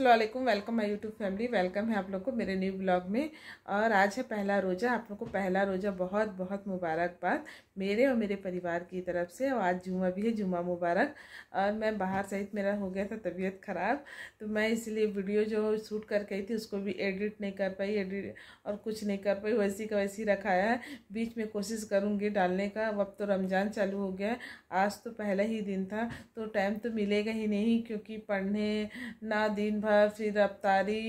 अल्लाम welcome my YouTube family welcome है आप लोग को मेरे न्यू ब्लॉग में और आज है पहला रोज़ा आप लोग को पहला रोज़ा बहुत बहुत मुबारकबाद मेरे और मेरे परिवार की तरफ से और आज जुमा भी है जुमा मुबारक और मैं बाहर सहित मेरा हो गया था तबीयत ख़राब तो मैं इसलिए वीडियो जो शूट कर गई थी उसको भी एडिट नहीं कर पाई एडिट और कुछ नहीं कर पाई वैसी का वैसी रखाया है बीच में कोशिश करूँगी डालने का अब तो रमज़ान चालू हो गया आज तो पहला ही दिन था तो टाइम तो मिलेगा ही नहीं क्योंकि पढ़ने ना दिन भर है फिर रफ्तारी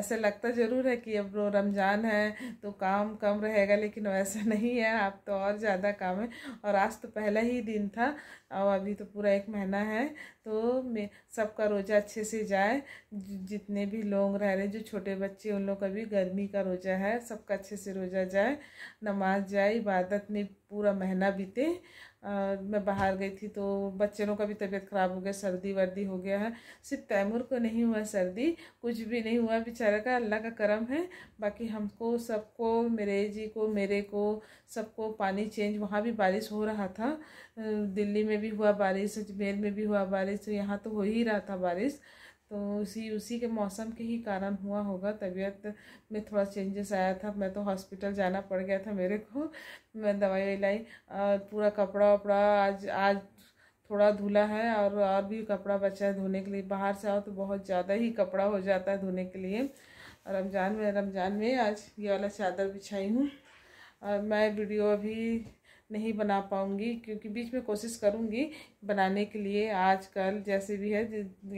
ऐसे लगता ज़रूर है कि अब रमज़ान है तो काम कम रहेगा लेकिन वैसा नहीं है आप तो और ज़्यादा काम है और आज तो पहला ही दिन था और अभी तो पूरा एक महीना है तो मैं सबका रोज़ा अच्छे से जाए जितने भी लोग रह रहे जो छोटे बच्चे उन लोग का भी गर्मी का रोज़ा है सबका अच्छे से रोज़ा जाए नमाज जाए इबादत में पूरा महीना बीते मैं बाहर गई थी तो बच्चे लोग का भी तबीयत ख़राब हो गया सर्दी वर्दी हो गया है सिर्फ तैमूर को नहीं हुआ सर्दी कुछ भी नहीं हुआ बेचारे का अल्लाह का करम है बाकी हमको सबको मेरे जी को मेरे को सबको पानी चेंज वहाँ भी बारिश हो रहा था दिल्ली में भी हुआ बारिश अजमेर में भी हुआ बारिश तो यहाँ तो हो ही रहा था बारिश तो उसी उसी के मौसम के ही कारण हुआ होगा तबीयत में थोड़ा चेंजेस आया था मैं तो हॉस्पिटल जाना पड़ गया था मेरे को मैं दवाई लाई पूरा कपड़ा वपड़ा आज आज थोड़ा धुला है और और भी कपड़ा बचा है धोने के लिए बाहर से आओ तो बहुत ज़्यादा ही कपड़ा हो जाता है धोने के लिए रमज़ान में रमज़ान में आज ये वाला चादर बिछाई हूँ और मैं वीडियो अभी नहीं बना पाऊँगी क्योंकि बीच में कोशिश करूँगी बनाने के लिए आज कल जैसे भी है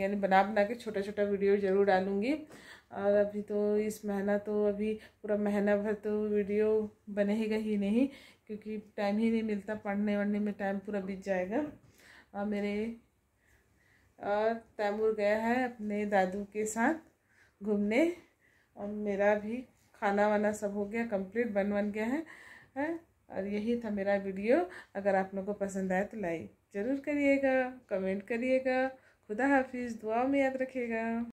यानी बना बना के छोटा छोटा वीडियो ज़रूर डालूँगी और अभी तो इस महीना तो अभी पूरा महीना भर तो वीडियो बनेगा ही नहीं क्योंकि टाइम ही नहीं मिलता पढ़ने वढ़ने में टाइम पूरा बीत जाएगा और मेरे और तैमूर गया है अपने दादू के साथ घूमने और मेरा भी खाना वाना सब हो गया कंप्लीट बन बन गया है, है? और यही था मेरा वीडियो अगर आप लोगों को पसंद आए तो लाइक ज़रूर करिएगा कमेंट करिएगा खुदा हाफिज़ दुआ में याद रखिएगा